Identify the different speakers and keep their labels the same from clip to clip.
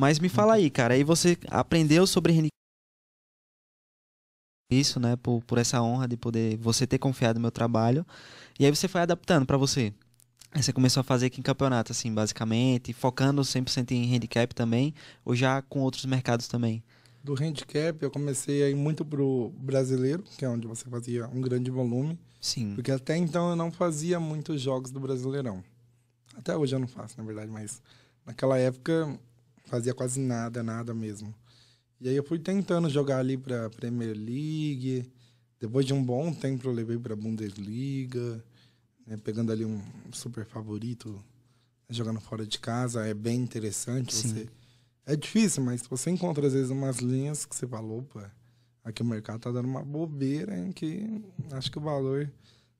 Speaker 1: Mas me fala aí, cara, aí você aprendeu sobre isso, né, por, por essa honra de poder você ter confiado no meu trabalho. E aí você foi adaptando para você. Aí você começou a fazer aqui em campeonato, assim, basicamente, focando 100% em handicap também, ou já com outros mercados também?
Speaker 2: Do handicap, eu comecei aí muito pro brasileiro, que é onde você fazia um grande volume. Sim. Porque até então eu não fazia muitos jogos do Brasileirão. Até hoje eu não faço, na verdade, mas naquela época Fazia quase nada, nada mesmo. E aí eu fui tentando jogar ali para Premier League. Depois de um bom tempo eu levei para Bundesliga, né, pegando ali um super favorito, né, jogando fora de casa, é bem interessante Sim. você é difícil, mas você encontra às vezes umas linhas que você fala, opa, aqui o mercado tá dando uma bobeira em que acho que o valor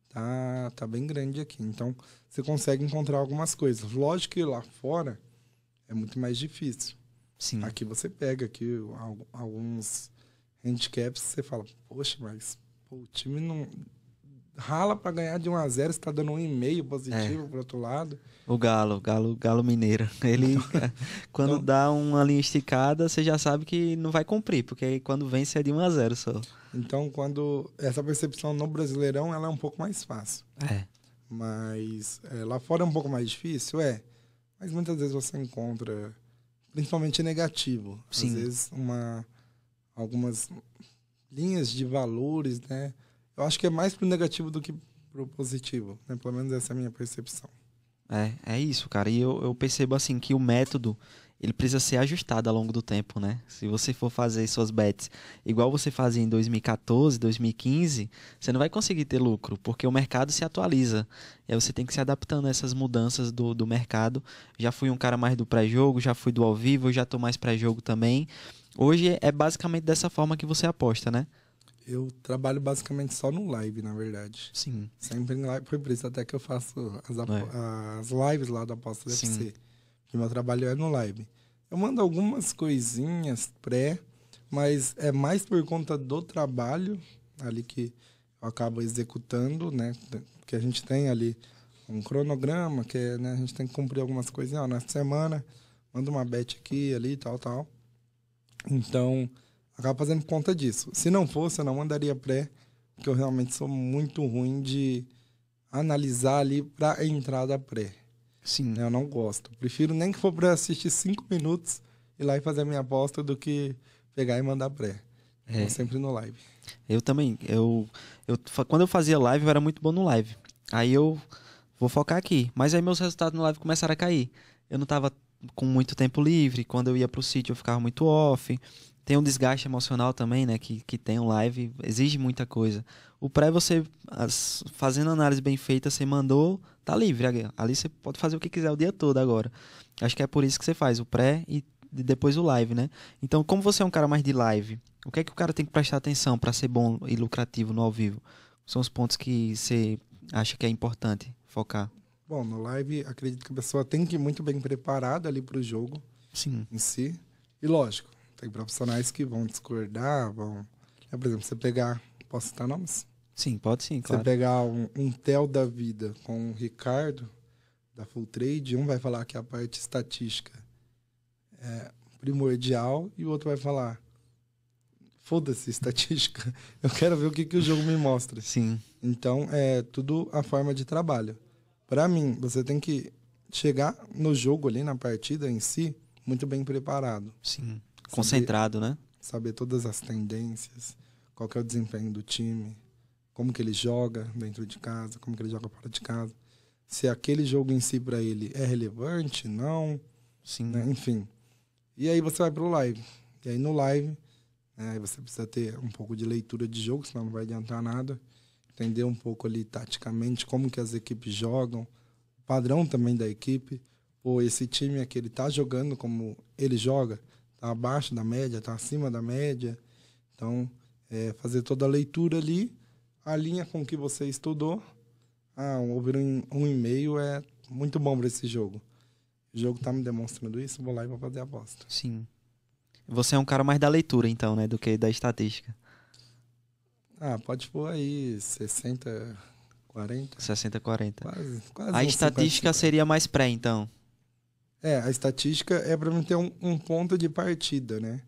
Speaker 2: tá, tá bem grande aqui. Então, você consegue encontrar algumas coisas. Lógico que lá fora é muito mais difícil. Sim. Aqui você pega aqui alguns handicaps, você fala, poxa, mas pô, o time não rala para ganhar de 1 a 0, está dando um e-mail positivo é. pro outro lado.
Speaker 1: O Galo, Galo, Galo Mineiro. Ele é, quando então, dá uma linha esticada, você já sabe que não vai cumprir, porque aí quando vence é de 1 a 0 só.
Speaker 2: Então, quando essa percepção no Brasileirão, ela é um pouco mais fácil. É. Mas é, lá fora é um pouco mais difícil, é. Mas muitas vezes você encontra, principalmente negativo. Sim. Às vezes uma, algumas linhas de valores, né? Eu acho que é mais pro negativo do que pro positivo, né? Pelo menos essa é a minha percepção.
Speaker 1: É, é isso, cara. E eu, eu percebo assim que o método ele precisa ser ajustado ao longo do tempo, né? Se você for fazer suas bets igual você fazia em 2014, 2015, você não vai conseguir ter lucro, porque o mercado se atualiza. E aí você tem que se adaptando a essas mudanças do, do mercado. Já fui um cara mais do pré-jogo, já fui do ao vivo, já tô mais pré-jogo também. Hoje é basicamente dessa forma que você aposta, né?
Speaker 2: Eu trabalho basicamente só no live, na verdade. Sim. Sempre em live, foi por isso até que eu faço as, é? as lives lá da aposta do Sim que meu trabalho é no Live. Eu mando algumas coisinhas pré, mas é mais por conta do trabalho ali que eu acabo executando, né? Que a gente tem ali um cronograma, que é, né, a gente tem que cumprir algumas coisinhas, ó, semana, manda uma bet aqui, ali, tal, tal. Então, acaba fazendo conta disso. Se não fosse, eu não mandaria pré, porque eu realmente sou muito ruim de analisar ali para entrada pré. Sim, eu não gosto. Prefiro nem que for para assistir cinco minutos e lá e fazer a minha aposta do que pegar e mandar pré. É. sempre no live.
Speaker 1: Eu também. Eu, eu, quando eu fazia live, eu era muito bom no live. Aí eu vou focar aqui. Mas aí meus resultados no live começaram a cair. Eu não tava com muito tempo livre, quando eu ia pro sítio eu ficava muito off. Tem um desgaste emocional também, né? Que, que tem um live, exige muita coisa. O pré, você, as, fazendo análise bem feita, você mandou, tá livre. Ali você pode fazer o que quiser o dia todo agora. Acho que é por isso que você faz o pré e depois o live, né? Então, como você é um cara mais de live, o que é que o cara tem que prestar atenção para ser bom e lucrativo no ao vivo? São os pontos que você acha que é importante focar.
Speaker 2: Bom, no live, acredito que a pessoa tem que ir muito bem preparada ali para o jogo Sim. em si. E lógico, tem profissionais que vão discordar, vão. É, por exemplo, você pegar. Posso citar nomes? Sim, pode sim, claro. Você pegar um, um Tel da vida com o Ricardo, da Full Trade, um vai falar que a parte estatística é primordial e o outro vai falar: foda-se, estatística, eu quero ver o que, que o jogo me mostra. Sim. Então, é tudo a forma de trabalho. Para mim, você tem que chegar no jogo ali, na partida em si, muito bem preparado. Sim.
Speaker 1: Concentrado, né?
Speaker 2: Saber todas as tendências, qual é o desempenho do time, como que ele joga dentro de casa, como que ele joga fora de casa. Se aquele jogo em si para ele é relevante, não. Sim. Né? Enfim. E aí você vai pro live. E aí no live, né, você precisa ter um pouco de leitura de jogo, senão não vai adiantar nada entender um pouco ali taticamente como que as equipes jogam, o padrão também da equipe. Pô, esse time aqui, ele tá jogando como ele joga, tá abaixo da média, tá acima da média. Então, é, fazer toda a leitura ali, alinha com o que você estudou. Ah, ouvir um, um e-mail é muito bom para esse jogo. O jogo tá me demonstrando isso, vou lá e vou fazer a aposta.
Speaker 1: Sim. Você é um cara mais da leitura, então, né, do que da estatística.
Speaker 2: Ah, pode pôr aí 60, 40.
Speaker 1: 60, 40. Quase, quase a estatística 50. seria mais pré, então.
Speaker 2: É, a estatística é para mim ter um, um, ponto de partida, né?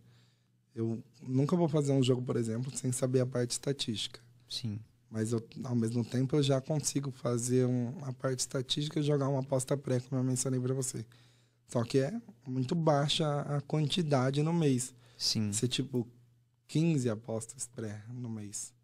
Speaker 2: Eu nunca vou fazer um jogo, por exemplo, sem saber a parte estatística. Sim. Mas eu, ao mesmo tempo eu já consigo fazer um, a parte estatística e jogar uma aposta pré, como eu mencionei para você. Só que é muito baixa a quantidade no mês. Sim. Ser tipo 15 apostas pré no mês.